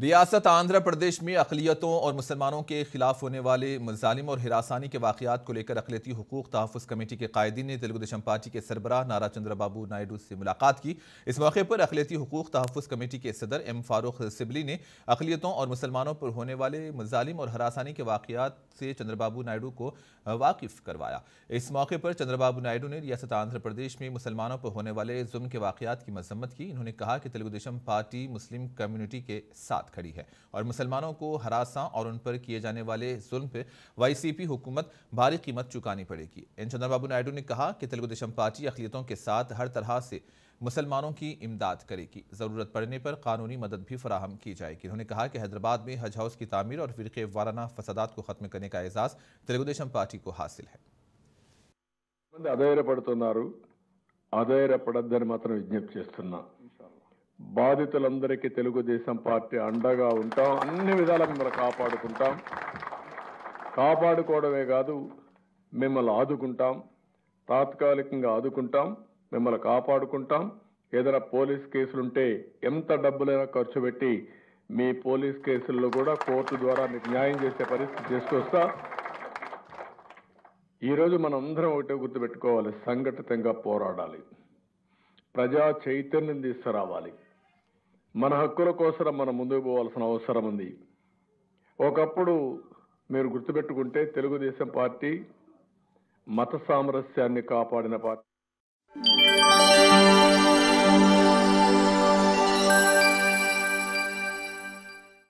रियासत आंध्र प्रदेश में अकलीतों और मुसलमानों के खिलाफ होने वाले मजालिम और हिरासानी के वाकत को लेकर अकलीती हकूक तहफ़ कमेटी के कायदी ने तेलुगुदेशम पार्टी के सरबराह नारा चंद्रबाबू नायडू से मुलाकात की इस मौके पर अकलीती हकूक तहफ़ कमेटी के सदर एम फारूक सिबली ने अकलीतों और मुसलमानों पर होने वाले मजालिम और हरासानी के वाकत से चंद्रबाबू नायडू को वाकिफ करवाया इस मौके पर चंद्रबाबू नायडू ने रियासत आंध्र प्रदेश में मुसलमानों पर होने वाले जुम्म के वाकत की मजम्मत की इन्होंने कहा कि तेलुगुदेशम पार्टी मुस्लिम कम्यूनिटी के साथ साथ खड़ी है और मुसलमानों को हरासा और उन पर किए जाने वाले जुल्म पे वाईसीपी हुकूमत भारी कीमत चुकानी पड़ेगी एन चंद्रबाबू नायडू ने कहा कि तेलुगुदेशम पार्टी अखिलियतों के साथ हर तरह से मुसलमानों की इमदाद करेगी ज़रूरत पड़ने पर कानूनी मदद भी फराहम की जाएगी उन्होंने कहा कि हैदराबाद में हज हाउस की तमीर और फिरके वाराना फसादात को ख़त्म करने का एजाज़ तेलुगुदेशम पार्टी को हासिल है ఆధారపడుతున్నారు अधैर्यपड़ी మాత్రం విజ్ఞప్తి బాధితులందరికీ తెలుగుదేశం పార్టీ అండగా ఉంటాం అన్ని విధాల మిమ్మల్ని కాపాడుకుంటాం కాపాడుకోవడమే కాదు మిమ్మల్ని ఆదుకుంటాం తాత్కాలికంగా ఆదుకుంటాం మిమ్మల్ని కాపాడుకుంటాం ఏదైనా పోలీస్ కేసులుంటే ఎంత డబ్బులైనా ఖర్చు పెట్టి మీ పోలీస్ కేసుల్లో కూడా కోర్టు ద్వారా మీకు న్యాయం చేసే పరిస్థితి చేసుకొస్తా ఈరోజు మనం అందరం ఒకటే గుర్తుపెట్టుకోవాలి సంఘటితంగా పోరాడాలి ప్రజా చైతన్యం తీసుకురావాలి మన హక్కుల కోసం మనం ముందుకు పోవాల్సిన అవసరం ఉంది ఒకప్పుడు మీరు గుర్తుపెట్టుకుంటే తెలుగుదేశం పార్టీ మత సామరస్యాన్ని కాపాడిన పార్టీ